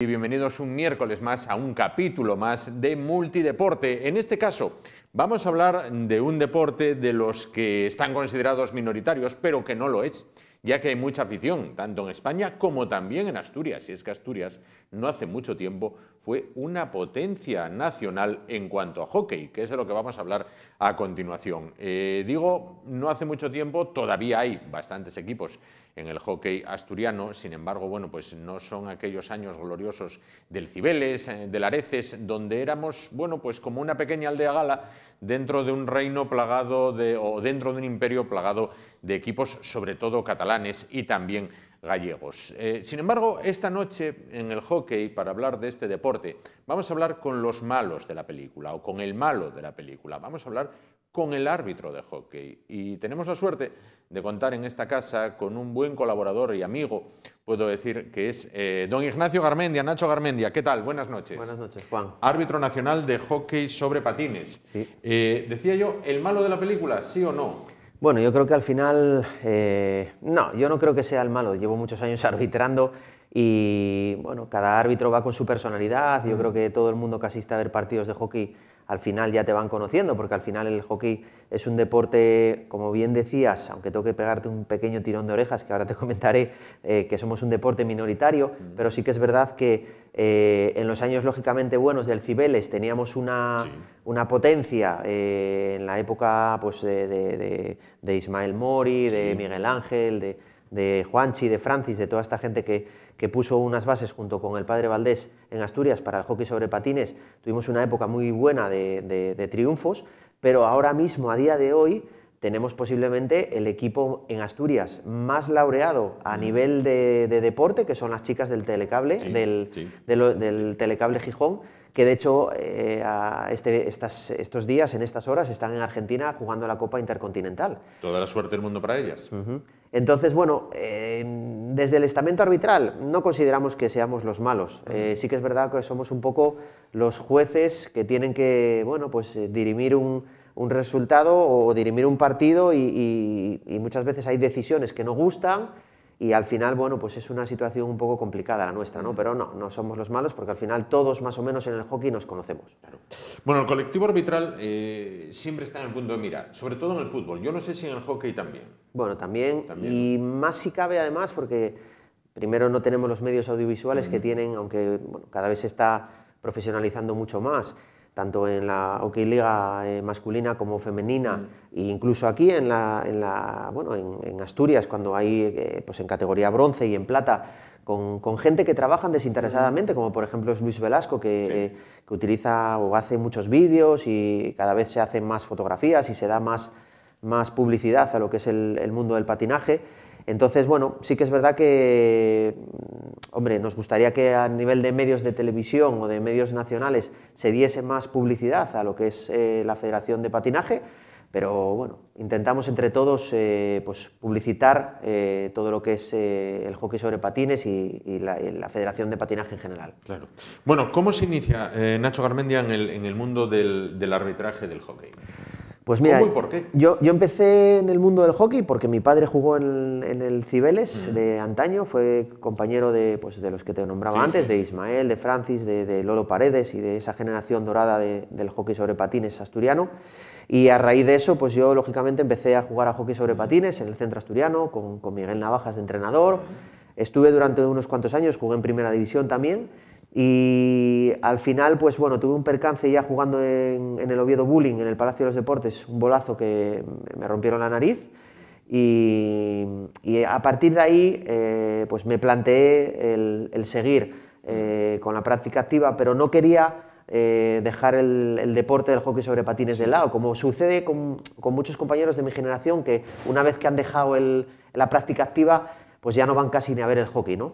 Y bienvenidos un miércoles más a un capítulo más de multideporte. En este caso, vamos a hablar de un deporte de los que están considerados minoritarios, pero que no lo es, ya que hay mucha afición, tanto en España como también en Asturias. Y es que Asturias no hace mucho tiempo fue una potencia nacional en cuanto a hockey, que es de lo que vamos a hablar a continuación. Eh, digo, no hace mucho tiempo todavía hay bastantes equipos en el hockey asturiano. Sin embargo, bueno, pues no son aquellos años gloriosos del Cibeles, eh, del Areces, donde éramos, bueno, pues como una pequeña aldea gala dentro de un reino plagado de, o dentro de un imperio plagado de equipos, sobre todo catalanes y también gallegos. Eh, sin embargo, esta noche en el hockey, para hablar de este deporte, vamos a hablar con los malos de la película o con el malo de la película. Vamos a hablar con el árbitro de hockey. Y tenemos la suerte de contar en esta casa con un buen colaborador y amigo, puedo decir, que es eh, don Ignacio Garmendia. Nacho Garmendia, ¿qué tal? Buenas noches. Buenas noches, Juan. Árbitro nacional de hockey sobre patines. Sí. Eh, decía yo, ¿el malo de la película, sí o no? Bueno, yo creo que al final, eh, no, yo no creo que sea el malo. Llevo muchos años arbitrando y, bueno, cada árbitro va con su personalidad. Yo mm. creo que todo el mundo casi está a ver partidos de hockey al final ya te van conociendo, porque al final el hockey es un deporte, como bien decías, aunque tengo que pegarte un pequeño tirón de orejas, que ahora te comentaré, eh, que somos un deporte minoritario, mm. pero sí que es verdad que eh, en los años lógicamente buenos del Cibeles teníamos una, potencia eh, en la época pues, de, Ismael Mori, de Miguel Ángel, de, de Juanchi, de Francis, de toda esta gente que que puso unas bases junto con el padre Valdés en Asturias para el hockey sobre patines. Tuvimos una época muy buena de, triunfos, pero ahora mismo, a día de hoy, tenemos posiblemente el equipo en Asturias más laureado a mm. nivel de, deporte, que son las chicas del telecable, del, telecable Gijón, que de hecho eh, a este, estos días, en estas horas, están en Argentina jugando la Copa Intercontinental. Toda la suerte del mundo para ellas. Entonces, bueno, eh, desde el estamento arbitral no consideramos que seamos los malos. Eh, sí que es verdad que somos un poco los jueces que tienen que, bueno, pues eh, dirimir un, resultado o dirimir un partido y muchas veces hay decisiones que no gustan y al final, bueno, pues es una situación un poco complicada la nuestra, ¿no? Mm. Pero no, no somos los malos porque al final todos más o menos en el hockey nos conocemos. Bueno, el colectivo arbitral eh, siempre está en el punto de mira, sobre todo en el fútbol. Yo no sé si en el hockey también. Bueno, también. y más si cabe además porque primero no tenemos los medios audiovisuales que mm. tienen, aunque bueno, cada vez se está profesionalizando mucho más tanto en la Hockey Liga eh, masculina como femenina, mm. e incluso aquí en, la, en, Asturias, cuando hay eh, pues en categoría bronce y en plata, con, gente que trabajan desinteresadamente, mm. como por ejemplo es Luis Velasco, eh, que, utiliza o hace muchos vídeos y cada vez se hacen más fotografías y se da más, publicidad a lo que es el mundo del patinaje. Entonces, bueno, sí que es verdad que, mm, hombre, nos gustaría que a nivel de medios de televisión o de medios nacionales se diese más publicidad a lo que es eh, la Federación de Patinaje, pero bueno, intentamos entre todos eh, pues, publicitar eh, todo lo que es el hockey sobre patines y, la, Federación de Patinaje en general. Claro. Bueno, ¿cómo se inicia Nacho Garmendia en el, mundo del arbitraje del hockey? Pues mira, Yo, empecé en el mundo del hockey porque mi padre jugó en, el Cibeles de antaño, fue compañero de, pues, los que te nombraba antes, de Ismael, de Francis, de, Lolo Paredes y de esa generación dorada del hockey sobre patines asturiano. Y a raíz de eso, pues yo lógicamente empecé a jugar a hockey sobre patines en el centro asturiano, con, Miguel Navajas de entrenador. Estuve durante unos cuantos años, jugué en primera división también y al final, pues bueno, tuve un percance ya jugando en, el Oviedo Bullying, en el Palacio de los Deportes, un bolazo que me rompieron la nariz. Y, a partir de ahí, eh, pues me planteé el, seguir eh, con la práctica activa, pero no quería eh, dejar el, deporte del hockey sobre patines de lado, como sucede con, muchos compañeros de mi generación que una vez que han dejado la práctica activa, pues ya no van casi ni a ver el hockey, ¿no?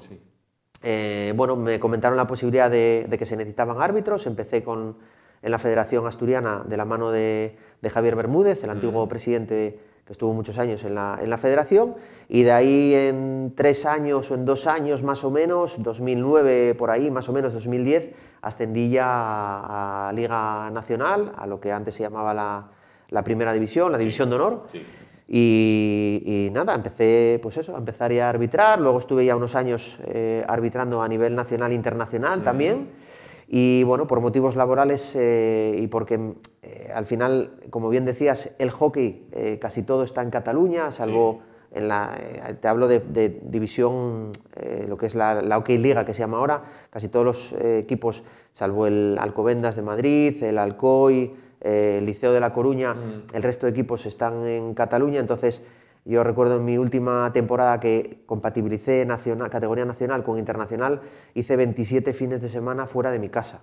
Eh, bueno, me comentaron la posibilidad de, que se necesitaban árbitros, empecé con, en la Federación Asturiana de la mano de, Javier Bermúdez, el antiguo mm. presidente que estuvo muchos años en la, federación, y de ahí en tres años o en dos años más o menos, 2009 por ahí, más o menos 2010, ascendí ya a, Liga Nacional, a lo que antes se llamaba la, Primera División, la División de Honor. Sí. Y, nada, empecé pues eso, a empezar a arbitrar, luego estuve ya unos años eh, arbitrando a nivel nacional e internacional también. Y bueno, por motivos laborales eh, y porque eh, al final, como bien decías, el hockey casi todo está en Cataluña, salvo en la, te hablo de, división, lo que es la, la, Hockey Liga que se llama ahora, casi todos los equipos, salvo el Alcobendas de Madrid, el Alcoy, eh, el Liceo de La Coruña, mm. el resto de equipos están en Cataluña, entonces yo recuerdo en mi última temporada que compatibilicé nacional, categoría nacional con internacional, hice 27 fines de semana fuera de mi casa.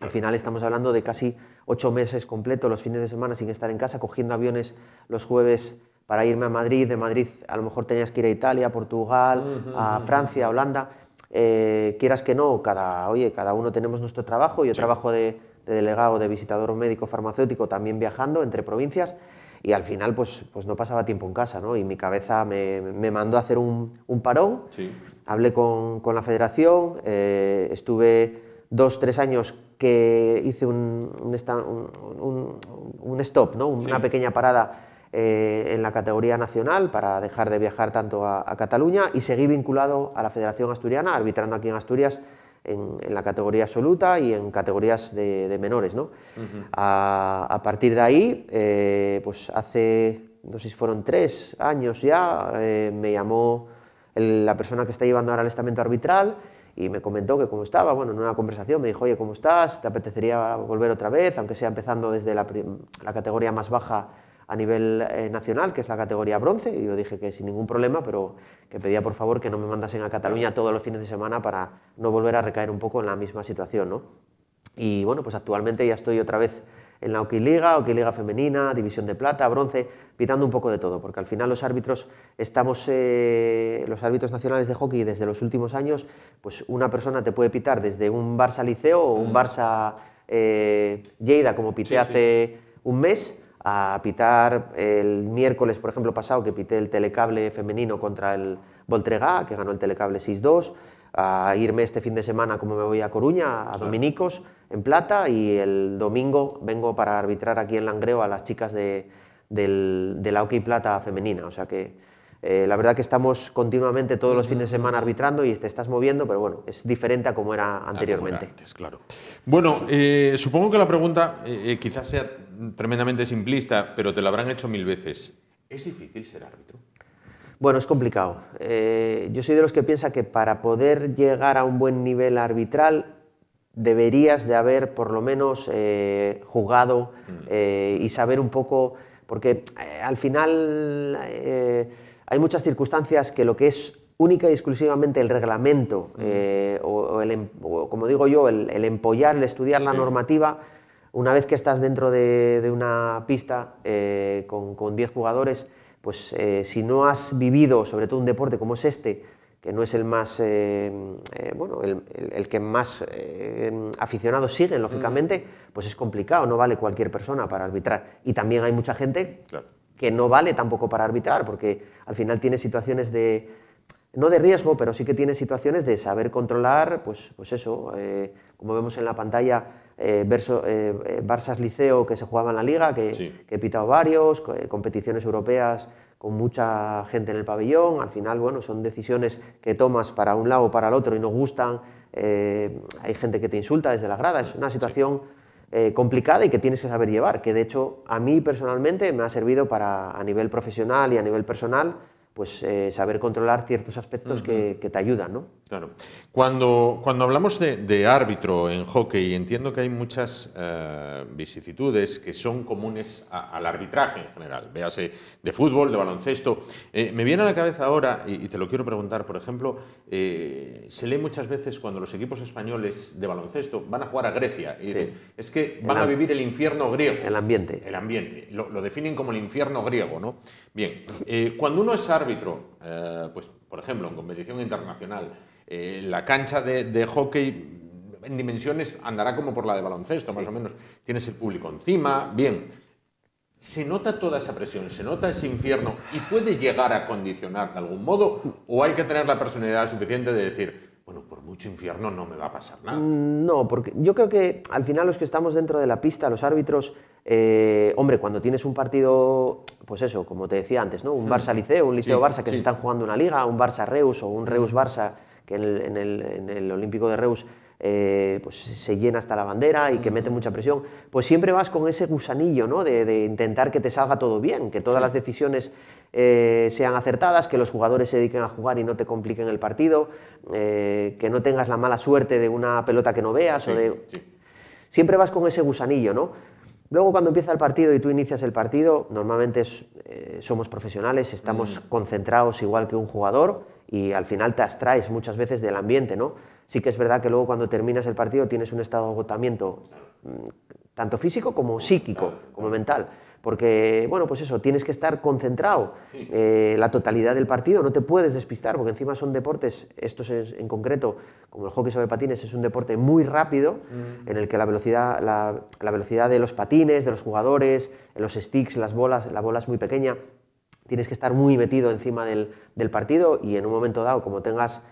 Al final estamos hablando de casi ocho meses completos los fines de semana sin estar en casa, cogiendo aviones los jueves para irme a Madrid, de Madrid a lo mejor tenías que ir a Italia, Portugal, a Francia, Holanda. Eh, quieras que no, cada, oye, cada uno tenemos nuestro trabajo, yo trabajo de, de delegado, de visitador médico farmacéutico, también viajando entre provincias y al final pues, pues no pasaba tiempo en casa, Y mi cabeza me, mandó a hacer un, parón, hablé con, la federación, eh, estuve dos, tres años que hice un, stop, ¿no? una pequeña parada eh, en la categoría nacional para dejar de viajar tanto a, a Cataluña y seguí vinculado a la Federación Asturiana, arbitrando aquí en Asturias en, la categoría absoluta y en categorías de, menores. ¿no? a, partir de ahí, eh, pues hace, no sé si fueron tres años ya, eh, me llamó la persona que está llevando ahora el estamento arbitral y me comentó que cómo estaba, bueno, en una conversación me dijo, oye, ¿cómo estás? ¿Te apetecería volver otra vez, aunque sea empezando desde la, la categoría más baja a nivel eh, nacional, que es la categoría bronce, y yo dije que sin ningún problema, pero que pedía por favor que no me mandasen a Cataluña todos los fines de semana para no volver a recaer un poco en la misma situación. ¿no? Y bueno, pues actualmente ya estoy otra vez en la Oquiliga, Oquiliga femenina, división de plata, bronce, pitando un poco de todo, porque al final los árbitros estamos, eh, los árbitros nacionales de hockey desde los últimos años, pues una persona te puede pitar desde un Barça Liceo o un Barça eh, Lleida, como pité hace un mes, a pitar el miércoles, por ejemplo, pasado, que pité el telecable femenino contra el Voltregá, que ganó el telecable 6-2, a irme este fin de semana, como me voy a Coruña, a Dominicos, en Plata, y el domingo vengo para arbitrar aquí en Langreo a las chicas de, de la hockey plata femenina. O sea que eh, la verdad que estamos continuamente todos los fines de semana arbitrando y te estás moviendo, pero bueno, es diferente a como era anteriormente. claro. Bueno, eh, supongo que la pregunta eh, quizás sea tremendamente simplista, pero te lo habrán hecho mil veces. ¿Es difícil ser árbitro? Bueno, es complicado. Eh, yo soy de los que piensa que para poder llegar a un buen nivel arbitral deberías de haber por lo menos eh, jugado mm. eh, y saber un poco, porque al final hay muchas circunstancias que lo que es única y exclusivamente el reglamento, mm. em, o, como digo yo, el, empollar, el estudiar la normativa, una vez que estás dentro de, una pista eh, con 10 jugadores, pues eh, si no has vivido, sobre todo un deporte como es este, que no es el más, eh, bueno, el, que más aficionados siguen, lógicamente, mm. pues es complicado, no vale cualquier persona para arbitrar. Y también hay mucha gente que no vale tampoco para arbitrar, porque al final tiene situaciones de, no de riesgo, pero sí que tiene situaciones de saber controlar, pues, pues eso, como vemos en la pantalla, eh, verso, eh, eh, liceo que se jugaba en la Liga, que, he pitado varios, competiciones europeas con mucha gente en el pabellón. Al final, bueno, son decisiones que tomas para un lado o para el otro y no gustan. hay gente que te insulta desde la grada. Es una situación complicada y que tienes que saber llevar. Que de hecho, a mí personalmente me ha servido para, a nivel profesional y a nivel personal, pues eh, saber controlar ciertos aspectos que, te ayudan, ¿no? Claro. Cuando, cuando hablamos de, árbitro en hockey, entiendo que hay muchas eh, vicisitudes que son comunes al arbitraje en general, véase de fútbol, de baloncesto. Eh, me viene a la cabeza ahora, y, te lo quiero preguntar, por ejemplo, se lee muchas veces cuando los equipos españoles de baloncesto van a jugar a Grecia, y es que van a vivir el infierno griego. El ambiente. El ambiente, lo, lo definen como el infierno griego, ¿no? Bien, eh, cuando uno es árbitro, eh, pues por ejemplo en competición internacional, eh, la cancha de, hockey en dimensiones andará como por la de baloncesto, más o menos. Tienes el público encima, bien. ¿Se nota toda esa presión, se nota ese infierno y puede llegar a condicionar de algún modo o hay que tener la personalidad suficiente de decir, bueno, por mucho infierno no me va a pasar nada. Mm, no, porque yo creo que al final los que estamos dentro de la pista, los árbitros, eh, hombre, cuando tienes un partido, pues eso, como te decía antes, ¿no? Un mm. Barça-Liceo, un Liceo-Barça que se están jugando una liga, un Barça-Reus o un mm. Reus-Barça, que en el, Olímpico de Reus eh, pues se llena hasta la bandera y que mete mucha presión, pues siempre vas con ese gusanillo ¿no? de, intentar que te salga todo bien, que todas las decisiones eh, sean acertadas, que los jugadores se dediquen a jugar y no te compliquen el partido, eh, que no tengas la mala suerte de una pelota que no veas Siempre vas con ese gusanillo, ¿no? Luego cuando empieza el partido y tú inicias el partido, normalmente eh, somos profesionales, estamos mm. concentrados igual que un jugador y al final te abstraes muchas veces del ambiente, ¿no? Sí que es verdad que luego cuando terminas el partido tienes un estado de agotamiento mm, tanto físico como psíquico, como mental porque, bueno, pues eso, tienes que estar concentrado eh, la totalidad del partido, no te puedes despistar, porque encima son deportes, estos en concreto, como el hockey sobre patines, es un deporte muy rápido, mm. en el que la velocidad, la, velocidad de los patines, de los jugadores, los sticks, las bolas, la bola es muy pequeña, tienes que estar muy metido encima del, del partido y en un momento dado, como tengas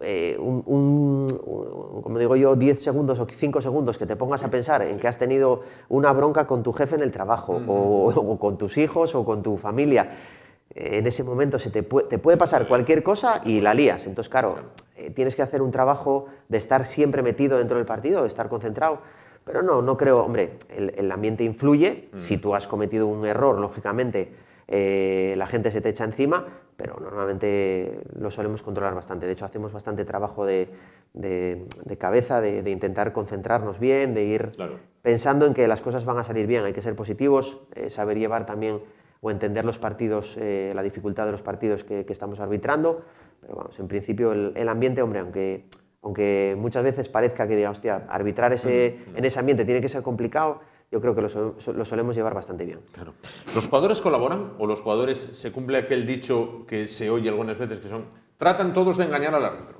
eh, como digo yo, 10 segundos o 5 segundos que te pongas a pensar en que has tenido una bronca con tu jefe en el trabajo mm. o, con tus hijos o con tu familia. Eh, en ese momento se te, puede pasar cualquier cosa y la lías. Entonces, claro, eh, tienes que hacer un trabajo de estar siempre metido dentro del partido, de estar concentrado. Pero no, no creo, hombre, el, ambiente influye. Mm. Si tú has cometido un error, lógicamente, eh, la gente se te echa encima, pero normalmente lo solemos controlar bastante. De hecho, hacemos bastante trabajo de, cabeza, de, intentar concentrarnos bien, de ir pensando en que las cosas van a salir bien. Hay que ser positivos, eh, saber llevar también o entender los partidos, eh, la dificultad de los partidos que, estamos arbitrando. Pero vamos, en principio el, ambiente, hombre, aunque aunque muchas veces parezca que diga, hostia, arbitrar mm, mm. en ese ambiente tiene que ser complicado, yo creo que lo, lo, solemos llevar bastante bien. Claro. ¿Los jugadores colaboran o los jugadores se cumple aquel dicho que se oye algunas veces que son tratan todos de engañar al árbitro?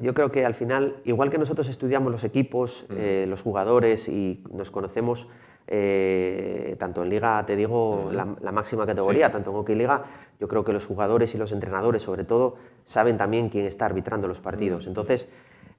yo creo que al final, igual que nosotros estudiamos los equipos, mm. eh, los jugadores y nos conocemos, eh, tanto en liga, te digo, mm. la, la máxima categoría, tanto en hockey liga, yo creo que los jugadores y los entrenadores, sobre todo, saben también quién está arbitrando los partidos. Mm. Entonces,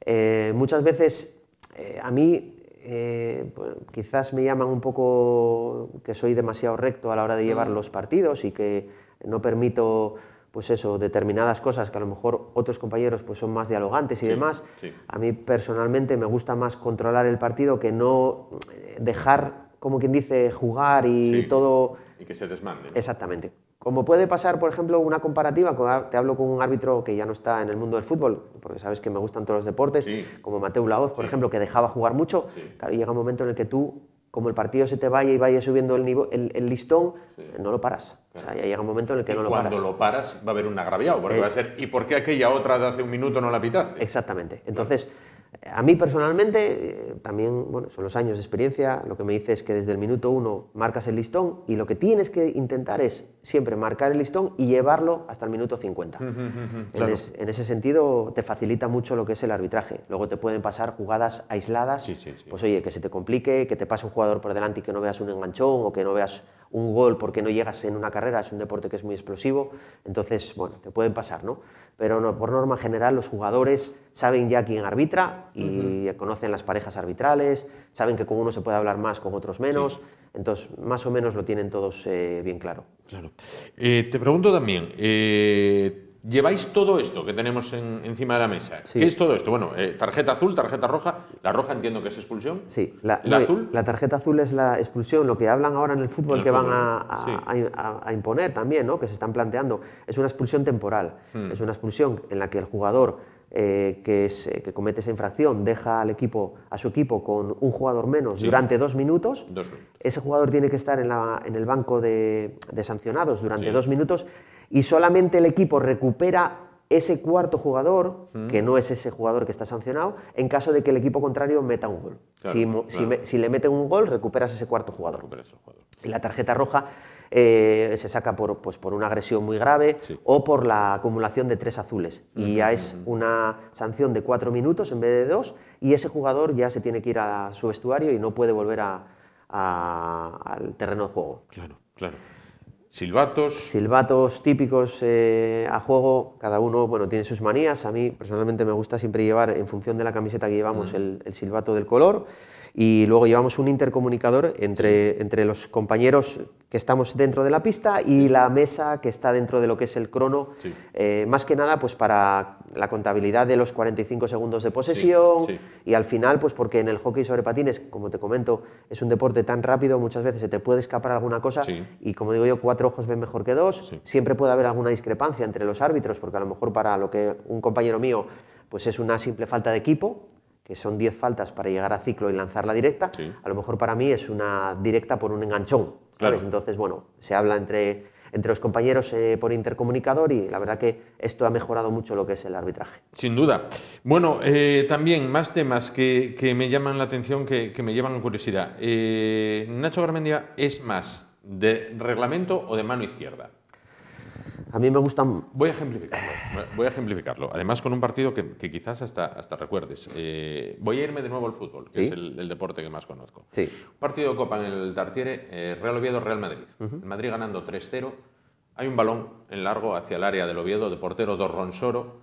eh, muchas veces eh, a mí eh, pues, quizás me llaman un poco que soy demasiado recto a la hora de llevar mm. los partidos y que no permito pues eso, determinadas cosas que a lo mejor otros compañeros pues son más dialogantes y demás. A mí personalmente me gusta más controlar el partido que no eh, dejar, como quien dice, jugar y todo... Y que se desmande. Exactamente. Como puede pasar, por ejemplo, una comparativa, te hablo con un árbitro que ya no está en el mundo del fútbol, porque sabes que me gustan todos los deportes, como Mateo Laoz, por ejemplo, que dejaba jugar mucho, sí. llega un momento en el que tú, como el partido se te vaya y vaya subiendo el, listón, no lo paras. O sea, ya llega un momento en el que no lo paras. Cuando lo paras va a haber un agraviado, porque eh. va a ser, ¿y por qué aquella otra de hace un minuto no la pitaste? Exactamente. Entonces... A mí personalmente, eh, también son los años de experiencia, lo que me dice es que desde el minuto uno marcas el listón y lo que tienes que intentar es siempre marcar el listón y llevarlo hasta el minuto 50. en, ese sentido te facilita mucho lo que es el arbitraje. Luego te pueden pasar jugadas aisladas, pues oye, que se te complique, que te pase un jugador por delante y que no veas un enganchón o que no veas un gol porque no llegas en una carrera, es un deporte que es muy explosivo, entonces, bueno, te pueden pasar, ¿no? pero por norma general los jugadores saben ya quién arbitra y conocen las parejas arbitrales, saben que con uno se puede hablar más, con otros menos, entonces más o menos lo tienen todos eh, bien claro. Claro. Eh, te pregunto también, eh, Lleváis todo esto que tenemos encima de la mesa. ¿Qué es todo esto? Bueno, eh, tarjeta azul, tarjeta roja. La roja entiendo que es expulsión. Sí, la, azul. La tarjeta azul es la expulsión, lo que hablan ahora en el fútbol que van a, imponer también, ¿no? que se están planteando. Es una expulsión temporal. Hmm. Es una expulsión en la que el jugador eh, que, es, eh, comete esa infracción deja al equipo, a su equipo con un jugador menos durante dos minutos. Ese jugador tiene que estar en, el banco de, de sancionados durante dos minutos y solamente el equipo recupera ese cuarto jugador, que no es ese jugador que está sancionado, en caso de que el equipo contrario meta un gol. si, le meten un gol, recuperas ese cuarto jugador. Y la tarjeta roja eh, se saca por, pues, por una agresión muy grave o por la acumulación de tres azules. Y ya es una sanción de cuatro minutos en vez de dos, y ese jugador ya se tiene que ir a su vestuario y no puede volver a, al terreno de juego. Claro, claro. Silbatos. Silbatos típicos eh, a juego. Cada uno bueno, tiene sus manías. A mí personalmente me gusta siempre llevar, en función de la camiseta que llevamos, mm. el silbato del color. Y luego llevamos un intercomunicador entre, entre los compañeros que estamos dentro de la pista y la mesa que está dentro de lo que es el crono, eh, más que nada pues para la contabilidad de los 45 segundos de posesión y al final pues porque en el hockey sobre patines, como te comento, es un deporte tan rápido, muchas veces se te puede escapar alguna cosa y como digo yo, cuatro ojos ven mejor que dos, siempre puede haber alguna discrepancia entre los árbitros porque a lo mejor para lo que un compañero mío pues es una simple falta de equipo que son 10 faltas para llegar a ciclo y lanzar la directa, a lo mejor para mí es una directa por un enganchón. Entonces, bueno, se habla entre, entre los compañeros eh, por intercomunicador y la verdad que esto ha mejorado mucho lo que es el arbitraje. Sin duda. Bueno, eh, también más temas que, me llaman la atención, que, me llevan a curiosidad. Eh, Nacho Garmendia es más de reglamento o de mano izquierda. A mí me gustan... Voy a ejemplificarlo, voy a ejemplificarlo. además con un partido que, quizás hasta, hasta recuerdes. Eh, voy a irme de nuevo al fútbol, que es el, deporte que más conozco. Sí. partido de Copa en el Tartiere, eh, Real Oviedo-Real Madrid. Madrid ganando 3-0, hay un balón en largo hacia el área del Oviedo, de portero Dorronsoro,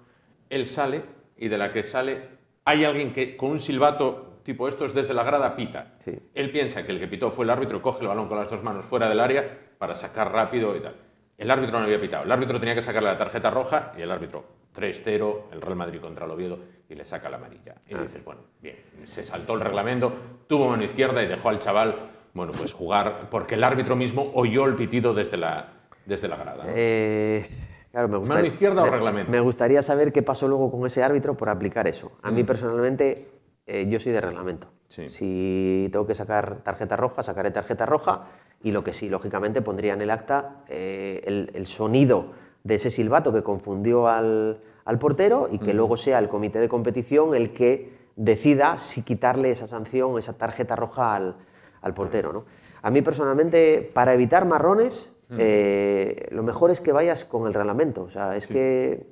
él sale y de la que sale hay alguien que con un silbato tipo esto es desde la grada pita. Él piensa que el que pitó fue el árbitro, coge el balón con las dos manos fuera del área para sacar rápido y tal. El árbitro no había pitado. El árbitro tenía que sacarle la tarjeta roja y el árbitro 3-0, el Real Madrid contra el Oviedo y le saca la amarilla. Y ah. dices, bueno, bien, se saltó el reglamento, tuvo mano izquierda y dejó al chaval, bueno, pues jugar, porque el árbitro mismo oyó el pitido desde la, desde la grada. Eh, me ¿Mano izquierda o reglamento? Me gustaría saber qué pasó luego con ese árbitro por aplicar eso. A mí mm. personalmente, eh, yo soy de reglamento. Si tengo que sacar tarjeta roja, sacaré tarjeta roja y lo que sí, lógicamente, pondría en el acta eh, el, sonido de ese silbato que confundió al, portero y que luego sea el comité de competición el que decida si quitarle esa sanción, esa tarjeta roja al, portero. ¿no? A mí personalmente, para evitar marrones, eh, lo mejor es que vayas con el reglamento. O sea, es, que,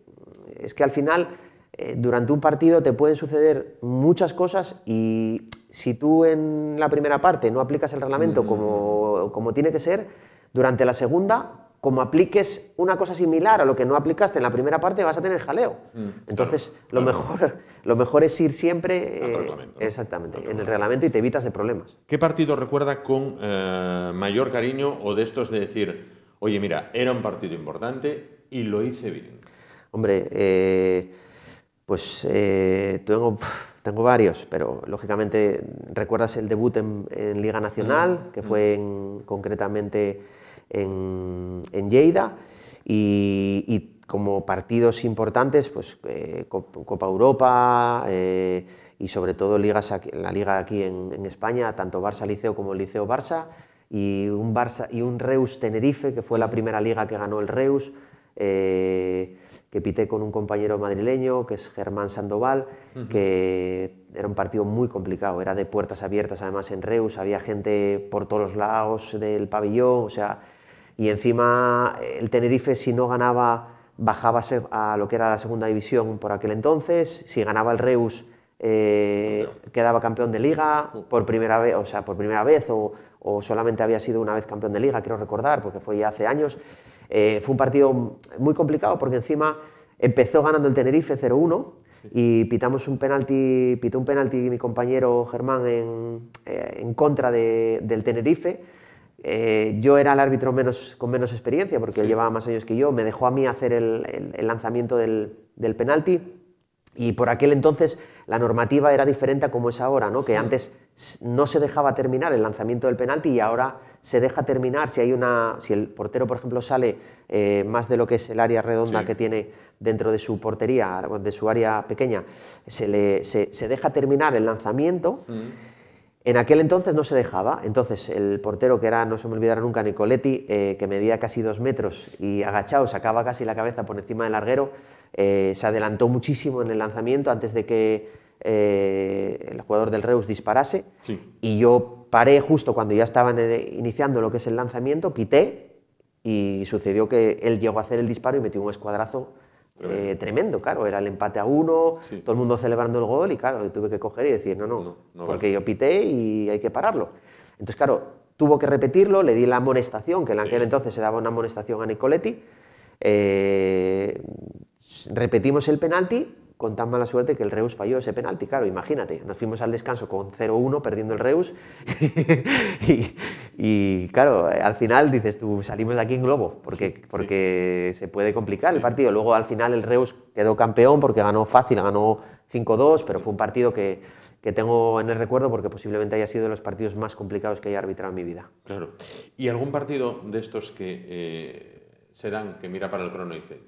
es que al final, eh, durante un partido te pueden suceder muchas cosas y si tú en la primera parte no aplicas el reglamento mm. como, tiene que ser, durante la segunda como apliques una cosa similar a lo que no aplicaste en la primera parte, vas a tener jaleo. Mm, Entonces, lo, Mejor, lo mejor es ir siempre eh, exactamente, en el reglamento y te evitas de problemas. ¿Qué partido recuerda con eh, mayor cariño o de estos de decir, oye, mira, era un partido importante y lo hice bien? Hombre, eh, pues tengo... Tengo varios, pero lógicamente recuerdas el debut en, Liga Nacional, mm. que fue concretamente en, Lleida, y, como partidos importantes, pues eh, Copa Europa eh, y sobre todo la liga aquí en, España, tanto Barça-Liceo como Liceo-Barça, y un, y un Reus-Tenerife, que fue la primera liga que ganó el Reus. Eh, que pité con un compañero madrileño, que es Germán Sandoval, que era un partido muy complicado, era de puertas abiertas además en Reus, había gente por todos los lados del pabellón, o sea, y encima eh, el Tenerife si no ganaba bajaba a lo que era la segunda división por aquel entonces, si ganaba el Reus eh, quedaba campeón de liga uh. por primera vez, o sea, por primera vez o, o solamente había sido una vez campeón de liga, quiero recordar, porque fue ya hace años. Eh, fue un partido muy complicado porque encima empezó ganando el Tenerife 0-1 y pitamos un penalti, pitó un penalti mi compañero Germán en, eh, en contra de, del Tenerife. Eh, yo era el árbitro menos, con menos experiencia porque él llevaba más años que yo, me dejó a mí hacer el, el, el lanzamiento del, del, penalti y por aquel entonces la normativa era diferente a como es ahora, ¿no? que antes no se dejaba terminar el lanzamiento del penalti y ahora se deja terminar si hay una si el portero por ejemplo sale eh, más de lo que es el área redonda que tiene dentro de su portería de su área pequeña se se, deja terminar el lanzamiento mm. En aquel entonces no se dejaba, entonces el portero que era, no se me olvidará nunca, Nicoletti, eh, que medía casi dos metros y agachado, sacaba casi la cabeza por encima del larguero, eh, se adelantó muchísimo en el lanzamiento antes de que eh, el jugador del Reus disparase y yo paré justo cuando ya estaban eh, iniciando lo que es el lanzamiento, pité y sucedió que él llegó a hacer el disparo y metió un escuadrazo eh, tremendo, claro, era el empate a uno, todo el mundo celebrando el gol y claro, tuve que coger y decir, no, no, no, no porque yo pité y hay que pararlo. Entonces, claro, tuvo que repetirlo, le di la amonestación, que el aquel entonces se daba una amonestación a Nicoletti, eh, repetimos el penalti con tan mala suerte que el Reus falló ese penalti, claro, imagínate, nos fuimos al descanso con 0-1 perdiendo el Reus y, claro, al final dices tú, salimos de aquí en globo, porque, porque se puede complicar el partido, luego al final el Reus quedó campeón porque ganó fácil, ganó 5-2, pero fue un partido que, que tengo en el recuerdo porque posiblemente haya sido de los partidos más complicados que haya arbitrado en mi vida. Claro, ¿y algún partido de estos que eh, se dan, que mira para el crono y dice,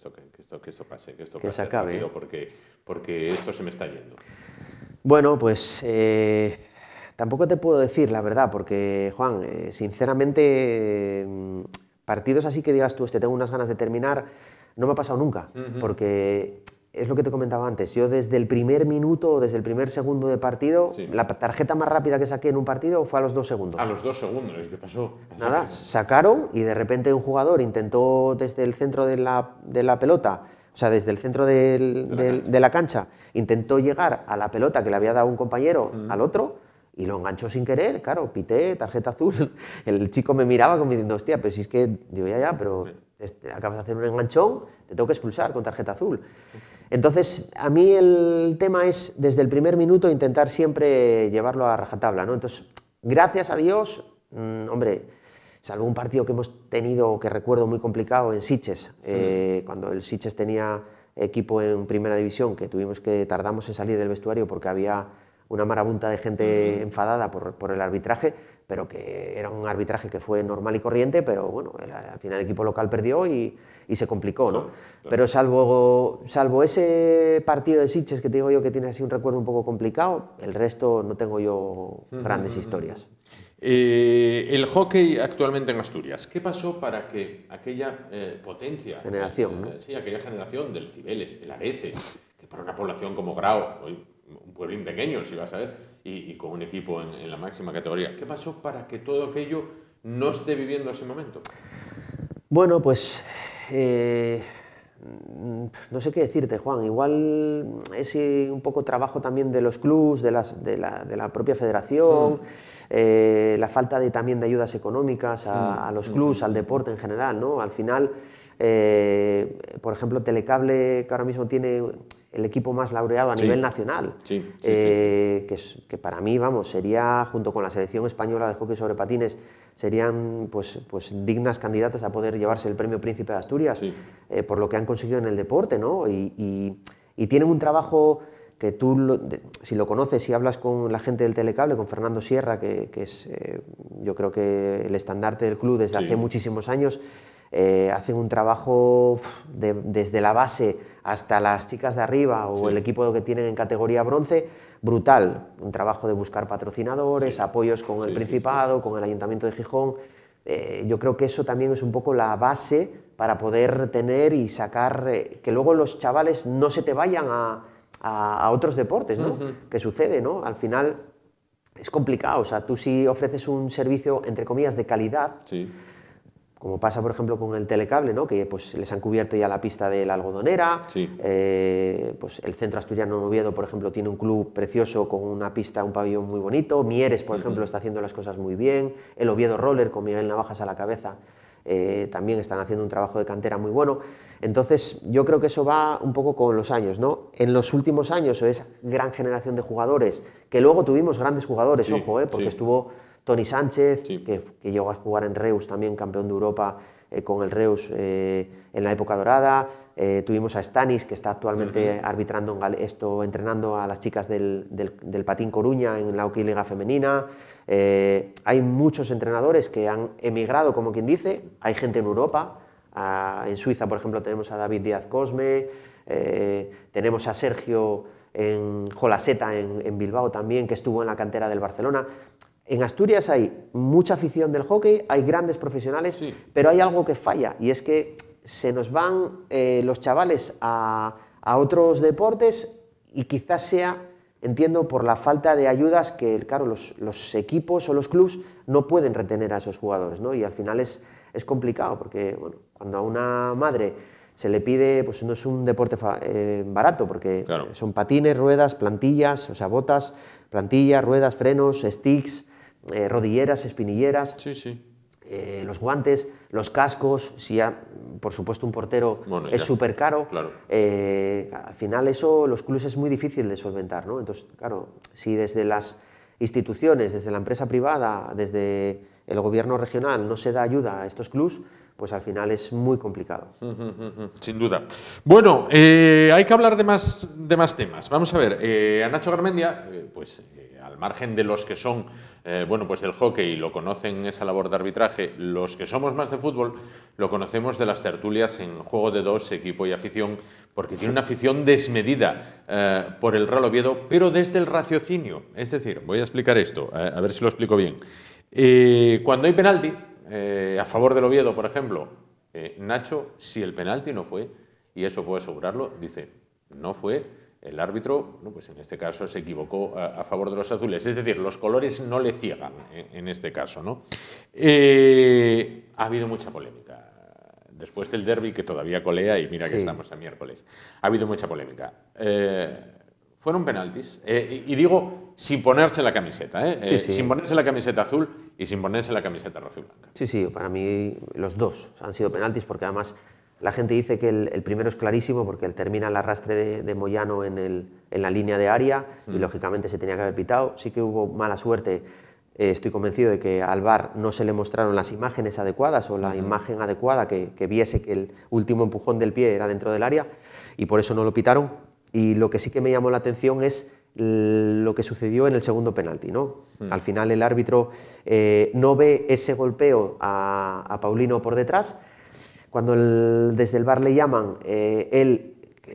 que esto, que que esto pase, que esto se acabe. Porque, porque esto se me está yendo. Bueno, pues eh, tampoco te puedo decir la verdad, porque Juan, eh, sinceramente, mm, partidos así que digas tú, este, tengo unas ganas de terminar, no me ha pasado nunca, porque es lo que te comentaba antes. Yo desde el primer minuto desde el primer segundo de partido, la tarjeta más rápida que saqué en un partido fue a los dos segundos. A los dos segundos, ¿qué pasó? Nada, sacaron y de repente un jugador intentó desde el centro de la, pelota, o sea, desde el centro de, la cancha, intentó llegar a la pelota que le había dado un compañero al otro y lo enganchó sin querer, claro, pité, tarjeta azul. El chico me miraba como diciendo, hostia, pero pues si es que, digo, ya, ya, pero acabas de hacer un enganchón, te tengo que expulsar con tarjeta azul. Entonces, a mí el tema es desde el primer minuto intentar siempre llevarlo a rajatabla, ¿no? Entonces, gracias a Dios, mm, hombre, salvo un partido que hemos tenido, que recuerdo muy complicado, en Siches, eh, cuando el Siches tenía equipo en primera división, que tuvimos que tardamos en salir del vestuario porque había una marabunta de gente enfadada por, el arbitraje, pero que era un arbitraje que fue normal y corriente, pero bueno, al final el equipo local perdió y, se complicó, ¿no? Pero salvo, salvo ese partido de Siches que te digo yo que tiene así un recuerdo un poco complicado, el resto no tengo yo grandes historias. Eh, el hockey actualmente en Asturias, ¿qué pasó para que aquella eh, potencia, generación, sí, aquella generación del Cibeles, el Areces, que para una población como Grau, un pueblín pequeño, si vas a ver, y, con un equipo en, la máxima categoría. ¿Qué pasó para que todo aquello no esté viviendo ese momento? Bueno, pues eh, no sé qué decirte, Juan. Igual ese un poco trabajo también de los clubs, de, las, de, la, propia federación, eh, la falta de, también de ayudas económicas a, los clubs, al deporte en general. ¿no? Al final, eh, por ejemplo, Telecable, que ahora mismo tiene el equipo más laureado a nivel nacional, eh, que, que, para mí, vamos, sería, junto con la selección española de hockey sobre patines, serían pues, pues dignas candidatas a poder llevarse el premio Príncipe de Asturias eh, por lo que han conseguido en el deporte, ¿no? Y, tienen un trabajo que tú, si lo conoces, si hablas con la gente del telecable, con Fernando Sierra, que, es, eh, yo creo que el estandarte del club desde hace muchísimos años, eh, hacen un trabajo desde la base hasta las chicas de arriba o el equipo que tienen en categoría bronce, brutal. Un trabajo de buscar patrocinadores, apoyos con el Principado, con el Ayuntamiento de Gijón. Eh, yo creo que eso también es un poco la base para poder tener y sacar, eh, que luego los chavales no se te vayan a, otros deportes, ¿no? Que sucede, ¿no? Al final es complicado, o sea, tú si ofreces un servicio, entre comillas, de calidad, sí como pasa por ejemplo con el telecable, ¿no? que pues, les han cubierto ya la pista de la algodonera, eh, pues el centro asturiano Oviedo, por ejemplo, tiene un club precioso con una pista, un pabellón muy bonito, Mieres, por ejemplo, está haciendo las cosas muy bien, el Oviedo Roller con Miguel Navajas a la cabeza, eh, también están haciendo un trabajo de cantera muy bueno. Entonces, yo creo que eso va un poco con los años, ¿no? En los últimos años, o esa gran generación de jugadores, que luego tuvimos grandes jugadores, ojo, ¿eh? porque estuvo Tony Sánchez, que, llegó a jugar en Reus, también campeón de Europa eh, con el Reus eh, en la época dorada. Eh, tuvimos a Stanis, que está actualmente arbitrando esto, entrenando a las chicas del, Patín Coruña en la Hockey Liga Femenina. hay muchos entrenadores que han emigrado, como quien dice. Hay gente en Europa. Ah, en Suiza, por ejemplo, tenemos a David Díaz Cosme. tenemos a Sergio en Jolaseta, en Bilbao también, que estuvo en la cantera del Barcelona. En Asturias hay mucha afición del hockey, hay grandes profesionales, pero hay algo que falla y es que se nos van eh, los chavales a, otros deportes y quizás sea, entiendo, por la falta de ayudas que, claro, los, equipos o los clubes no pueden retener a esos jugadores, ¿no? Y al final es, complicado porque, bueno, cuando a una madre se le pide, pues no es un deporte eh, barato, porque son patines, ruedas, plantillas, o sea, botas, plantillas, ruedas, frenos, sticks, eh, rodilleras, espinilleras. Eh, los guantes, los cascos, si por supuesto un portero es súper caro, eh, al final eso los clubes es muy difícil de solventar, ¿no? Entonces, claro, si desde las instituciones, desde la empresa privada, desde el gobierno regional no se da ayuda a estos clubes, pues al final es muy complicado. Sin duda. Bueno, hay que hablar de más, de más temas. Vamos a ver, a Nacho Garmendia, pues margen de los que son, eh, bueno, pues del hockey y lo conocen esa labor de arbitraje, los que somos más de fútbol lo conocemos de las tertulias en juego de dos, equipo y afición, porque tiene una afición desmedida eh, por el Real Oviedo, pero desde el raciocinio. Es decir, voy a explicar esto, eh, a ver si lo explico bien. cuando hay penalti, a favor del Oviedo, por ejemplo, Nacho, si el penalti no fue, y eso puedo asegurarlo, dice, no fue el árbitro, pues en este caso, se equivocó a, favor de los azules. Es decir, los colores no le ciegan en, este caso. ¿no? Eh, ha habido mucha polémica. Después del derby, que todavía colea, y mira que estamos a miércoles, ha habido mucha polémica. Eh, fueron penaltis. Eh, y, digo, sin ponerse la camiseta, Sin ponerse la camiseta azul y sin ponerse la camiseta roja y blanca. Sí, sí, para mí los dos han sido penaltis porque además la gente dice que el, primero es clarísimo porque él termina el arrastre de, Moyano en, la línea de área y mm. lógicamente se tenía que haber pitado. Sí que hubo mala suerte. Eh, estoy convencido de que al bar no se le mostraron las imágenes adecuadas o la imagen adecuada que, viese que el último empujón del pie era dentro del área y por eso no lo pitaron. Y lo que sí que me llamó la atención es lo que sucedió en el segundo penalti. ¿no? Mm. Al final el árbitro eh, no ve ese golpeo a Paulino por detrás cuando desde el bar le llaman, eh, él,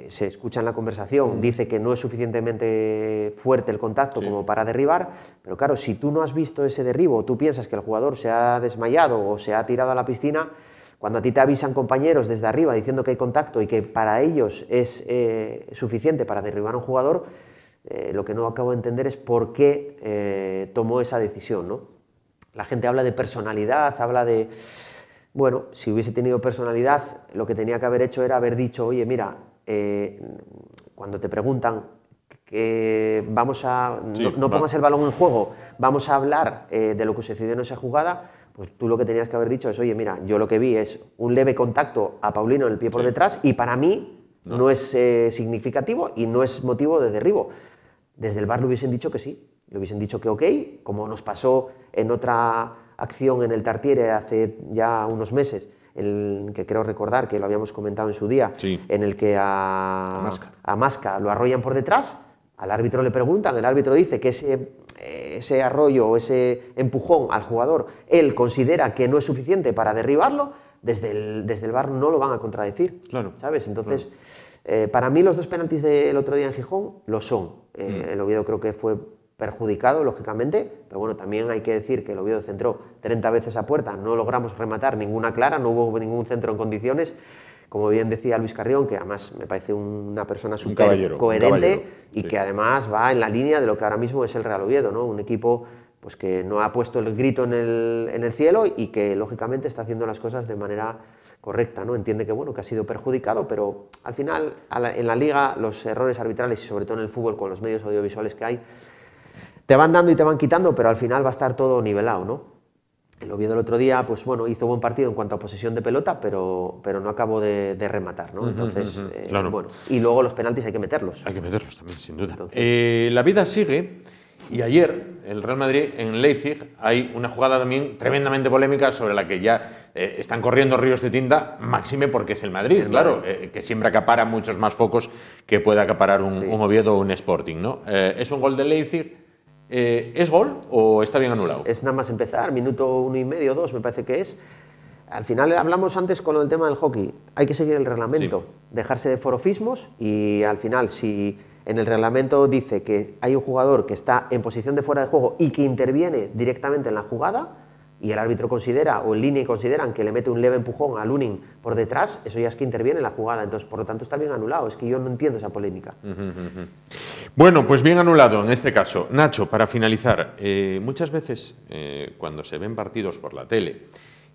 se escucha en la conversación, mm. dice que no es suficientemente fuerte el contacto como para derribar, pero claro, si tú no has visto ese derribo, tú piensas que el jugador se ha desmayado o se ha tirado a la piscina, cuando a ti te avisan compañeros desde arriba diciendo que hay contacto y que para ellos es eh, suficiente para derribar a un jugador, eh, lo que no acabo de entender es por qué tomó esa decisión. La gente habla de personalidad, habla de bueno, si hubiese tenido personalidad, lo que tenía que haber hecho era haber dicho, oye, mira, eh, cuando te preguntan que vamos a, no, pongas el balón en juego, vamos a hablar eh, de lo que sucedió en esa jugada, pues tú lo que tenías que haber dicho es, oye, mira, yo lo que vi es un leve contacto a Paulino en el pie por detrás y para mí no, es eh, significativo y no es motivo de derribo. Desde el bar lo hubiesen dicho que sí, lo hubiesen dicho que ok, como nos pasó en otra acción en el Tartiere hace ya unos meses, el que creo recordar que lo habíamos comentado en su día, en el que a, a, Masca. lo arrollan por detrás, al árbitro le preguntan, el árbitro dice que ese, ese arroyo o ese empujón al jugador, él considera que no es suficiente para derribarlo, desde el, desde el bar no lo van a contradecir. ¿Sabes? Entonces. Eh, para mí los dos penaltis del otro día en Gijón lo son. Eh, mm. El Oviedo creo que fue perjudicado, lógicamente, pero bueno, también hay que decir que el Oviedo centró 30 veces a puerta, no logramos rematar ninguna clara, no hubo ningún centro en condiciones. Como bien decía Luis Carrión, que además me parece una persona súper coherente y que además va en la línea de lo que ahora mismo es el Real Oviedo, ¿no? un equipo pues que no ha puesto el grito en el, en el, cielo y que lógicamente está haciendo las cosas de manera correcta, ¿no? Entiende que bueno, que ha sido perjudicado, pero al final en la liga los errores arbitrales y sobre todo en el fútbol con los medios audiovisuales que hay te van dando y te van quitando, pero al final va a estar todo nivelado, ¿no? El Oviedo el otro día, pues bueno, hizo buen partido en cuanto a posesión de pelota, pero, pero no acabó de, rematar, ¿no? Entonces, eh, bueno, y luego los penaltis hay que meterlos. Hay que meterlos también, sin duda. Eh, la vida sigue y ayer el Real Madrid en Leipzig hay una jugada también tremendamente polémica sobre la que ya eh, están corriendo ríos de tinta, máxime porque es el Madrid, claro, que siempre acapara muchos más focos que puede acaparar un, un Oviedo o un Sporting, ¿no? es un gol de Leipzig eh, ¿Es gol o está bien anulado? Es nada más empezar, minuto uno y medio, dos, me parece que es. Al final hablamos antes con el tema del hockey. Hay que seguir el reglamento, dejarse de forofismos y al final, si en el reglamento dice que hay un jugador que está en posición de fuera de juego y que interviene directamente en la jugada, y el árbitro considera, o el línea consideran que le mete un leve empujón a Lunin por detrás, eso ya es que interviene en la jugada. Entonces, por lo tanto, está bien anulado. Es que yo no entiendo esa polémica. Bueno, pues bien anulado en este caso. Nacho, para finalizar, eh, muchas veces eh, cuando se ven partidos por la tele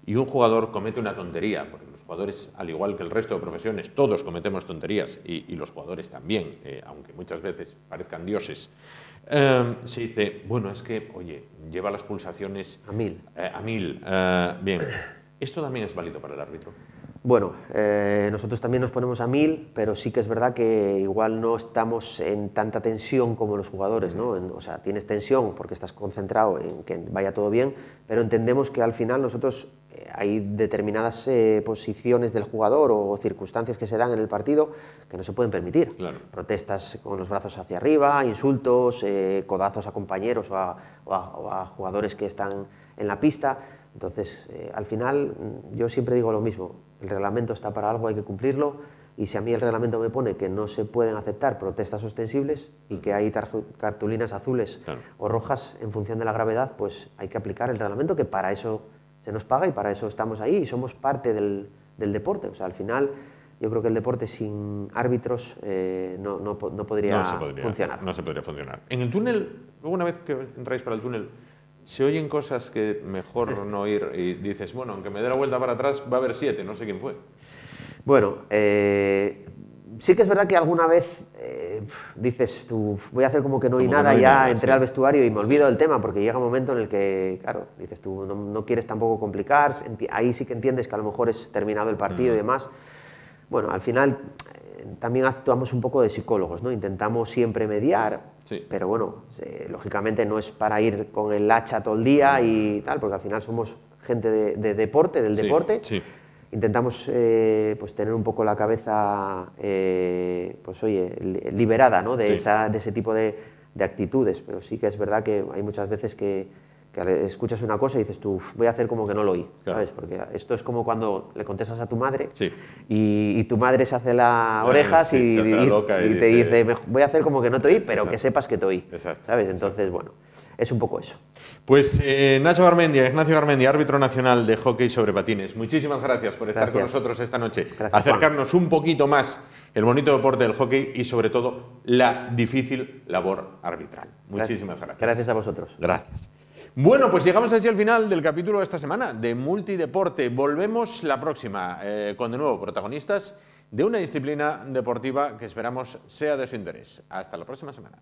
y un jugador comete una tontería, porque los jugadores, al igual que el resto de profesiones, todos cometemos tonterías y, los jugadores también, eh, aunque muchas veces parezcan dioses, Em, se dice, bueno, es que, oye, lleva las pulsaciones a mil. Eh, a mil. Eh, bien, ¿esto también es válido para el árbitro? Bueno, eh, nosotros también nos ponemos a mil, pero sí que es verdad que igual no estamos en tanta tensión como los jugadores, ¿no? o sea, tienes tensión porque estás concentrado en que vaya todo bien, pero entendemos que al final nosotros eh, hay determinadas eh, posiciones del jugador o circunstancias que se dan en el partido que no se pueden permitir. Protestas con los brazos hacia arriba, insultos, eh, codazos a compañeros o a, jugadores que están en la pista. Entonces, al final, mm, yo siempre digo lo mismo, el reglamento está para algo, hay que cumplirlo, y si a mí el reglamento me pone que no se pueden aceptar protestas ostensibles y que hay cartulinas azules o rojas en función de la gravedad, pues hay que aplicar el reglamento que para eso se nos paga y para eso estamos ahí y somos parte del, deporte. O sea, al final yo creo que el deporte sin árbitros eh, no, podría funcionar. No se podría funcionar. En el túnel, una vez que entráis para el túnel, se oyen cosas que mejor no ir y dices, bueno, aunque me dé la vuelta para atrás va a haber siete, no sé quién fue. Bueno, eh, sí que es verdad que alguna vez eh, dices, tú, voy a hacer como que no hay nada, ya entré al vestuario y me olvido del tema, porque llega un momento en el que, claro, dices tú, no, no quieres tampoco complicar, ahí sí que entiendes que a lo mejor es terminado el partido y mm. demás. Bueno, al final eh, también actuamos un poco de psicólogos, ¿no? Intentamos siempre mediar, pero bueno, lógicamente no es para ir con el hacha todo el día y tal, porque al final somos gente de, deporte, del sí, deporte intentamos eh, pues tener un poco la cabeza eh, pues oye, liberada ¿no? de, esa, de, ese tipo de, de, actitudes, pero sí que es verdad que hay muchas veces que, escuchas una cosa y dices tú, voy a hacer como que no lo oí, ¿sabes? Porque esto es como cuando le contestas a tu madre y, tu madre se hace la orejas y, te dice, voy a hacer como que no te oí, pero que sepas que te oí, ¿sabes? Entonces, bueno es un poco eso. Pues eh, Nacho Garmendia, Ignacio Garmendia, árbitro nacional de hockey sobre patines. Muchísimas gracias por estar con nosotros esta noche, acercarnos un poquito más el bonito deporte del hockey y sobre todo la difícil labor arbitral. Muchísimas gracias. Gracias a vosotros. Gracias. Bueno, pues llegamos así al final del capítulo de esta semana de Multideporte. Volvemos la próxima eh, con de nuevo protagonistas de una disciplina deportiva que esperamos sea de su interés. Hasta la próxima semana.